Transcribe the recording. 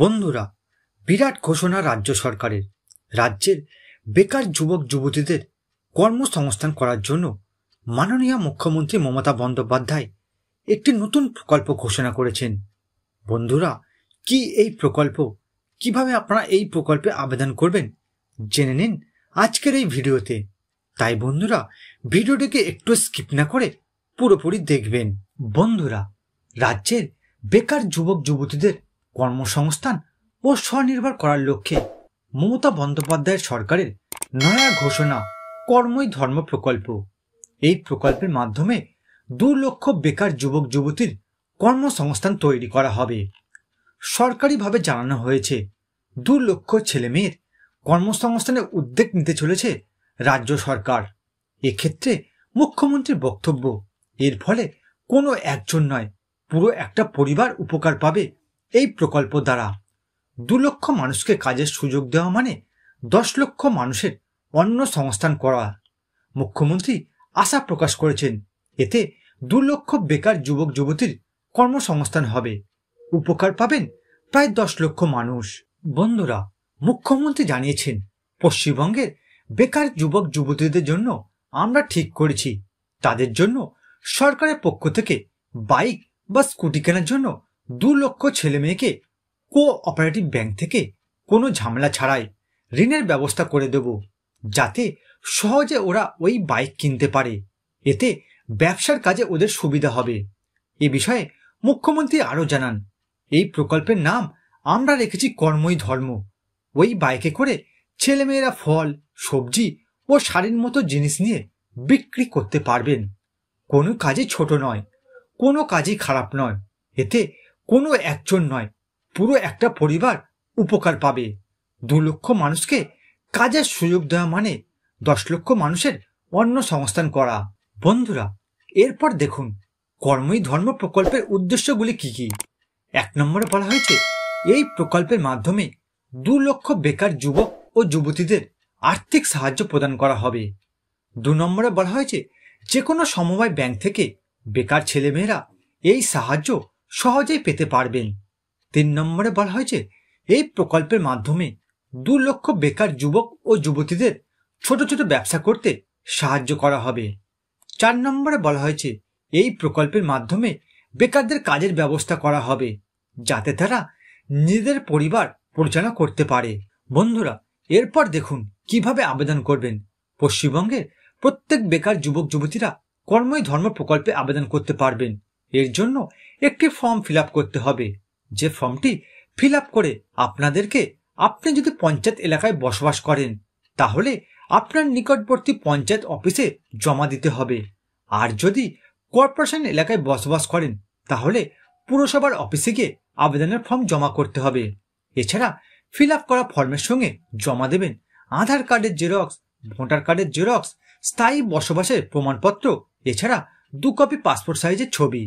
বন্ধুরা বিরাট ঘোষণা রাজ্য সরকারের রাজ্যের বেকার যুবক যুবতীদের কর্মসংস্থান করার জন্য মাননীয় মুখ্যমন্ত্রী মমতা বন্দ্যোপাধ্যায় একটি নতুন প্রকল্প ঘোষণা করেছেন বন্ধুরা কি এই প্রকল্প কিভাবে আপনারা এই প্রকল্পে আবেদন করবেন জেনে নিন আজকের এই ভিডিওতে তাই বন্ধুরা ভিডিওটিকে একটু স্কিপ না করে পুরোপুরি দেখবেন বন্ধুরা রাজ্যের বেকার যুবক যুবতীদের কর্মসংস্থান ও স্বনির্ভর করার লক্ষ্যে মমতা বন্দ্যোপাধ্যায়ের সরকারের নয়া ঘোষণা কর্মই ধর্ম প্রকল্প এই প্রকল্পের মাধ্যমে দু লক্ষ বেকার যুবক যুবতীর কর্মসংস্থান তৈরি করা হবে সরকারিভাবে জানানো হয়েছে দু লক্ষ ছেলেমেয়ের কর্মসংস্থানের উদ্যোগ নিতে চলেছে রাজ্য সরকার এক্ষেত্রে মুখ্যমন্ত্রীর বক্তব্য এর ফলে কোনো একজন নয় পুরো একটা পরিবার উপকার পাবে এই প্রকল্প দ্বারা দু লক্ষ মানুষকে কাজের সুযোগ দেওয়া মানে দশ লক্ষ মানুষের অন্য সংস্থান করা মুখ্যমন্ত্রী আশা প্রকাশ করেছেন এতে দু লক্ষ বেকার যুবক যুবতীর কর্মসংস্থান হবে উপকার পাবেন প্রায় দশ লক্ষ মানুষ বন্ধুরা মুখ্যমন্ত্রী জানিয়েছেন পশ্চিমবঙ্গের বেকার যুবক যুবতীদের জন্য আমরা ঠিক করেছি তাদের জন্য সরকারের পক্ষ থেকে বাইক বা স্কুটি কেনার জন্য দু লক্ষ ছেলে মেয়েকে কো অপারেটিভ ব্যাংক থেকে কোনো ঝামেলা ছাড়াই ঋণের ব্যবস্থা করে দেব যাতে সহজে ওরা ওই বাইক কিনতে পারে এতে ব্যবসার কাজে ওদের সুবিধা হবে এ বিষয়ে মুখ্যমন্ত্রী আরও জানান এই প্রকল্পের নাম আমরা রেখেছি কর্মই ধর্ম ওই বাইকে করে ছেলেমেয়েরা ফল সবজি ও শাড়ির মতো জিনিস নিয়ে বিক্রি করতে পারবেন কোনো কাজে ছোট নয় কোনো কাজই খারাপ নয় এতে কোনো একজন নয় পুরো একটা পরিবার উপকার পাবে দু লক্ষ মানুষকে কাজের সুযোগ দেওয়া মানে দশ লক্ষ মানুষের অন্য সংস্থান করা বন্ধুরা এরপর দেখুন কর্মই ধর্ম প্রকল্পের উদ্দেশ্যগুলি কি কি এক নম্বরে বলা হয়েছে এই প্রকল্পের মাধ্যমে দু লক্ষ বেকার যুবক ও যুবতীদের আর্থিক সাহায্য প্রদান করা হবে দু নম্বরে বলা হয়েছে যে কোনো সমবায় ব্যাংক থেকে বেকার ছেলেমেয়েরা এই সাহায্য সহজেই পেতে পারবেন তিন নম্বরে বলা হয়েছে এই প্রকল্পের মাধ্যমে দু লক্ষ বেকার যুবক ও যুবতীদের ছোট ছোট ব্যবসা করতে সাহায্য করা হবে চার নম্বরে বলা হয়েছে এই প্রকল্পের মাধ্যমে বেকারদের কাজের ব্যবস্থা করা হবে যাতে তারা নিজেদের পরিবার পরিচালনা করতে পারে বন্ধুরা এরপর দেখুন কিভাবে আবেদন করবেন পশ্চিমবঙ্গের প্রত্যেক বেকার যুবক যুবতীরা কর্মই ধর্ম প্রকল্পে আবেদন করতে পারবেন এর জন্য একটি ফর্ম ফিল করতে হবে যে ফর্মটি ফিল করে আপনাদেরকে আপনি যদি পঞ্চায়েত এলাকায় বসবাস করেন তাহলে আপনার নিকটবর্তী পঞ্চায়েত অফিসে জমা দিতে হবে আর যদি কর্পোরেশন এলাকায় বসবাস করেন তাহলে পুরসভার অফিসে গিয়ে আবেদনের ফর্ম জমা করতে হবে এছাড়া ফিল করা ফর্মের সঙ্গে জমা দেবেন আধার কার্ডের জেরক্স ভোটার কার্ডের জেরক্স স্থায়ী বসবাসের প্রমাণপত্র এছাড়া দু কপি পাসপোর্ট সাইজের ছবি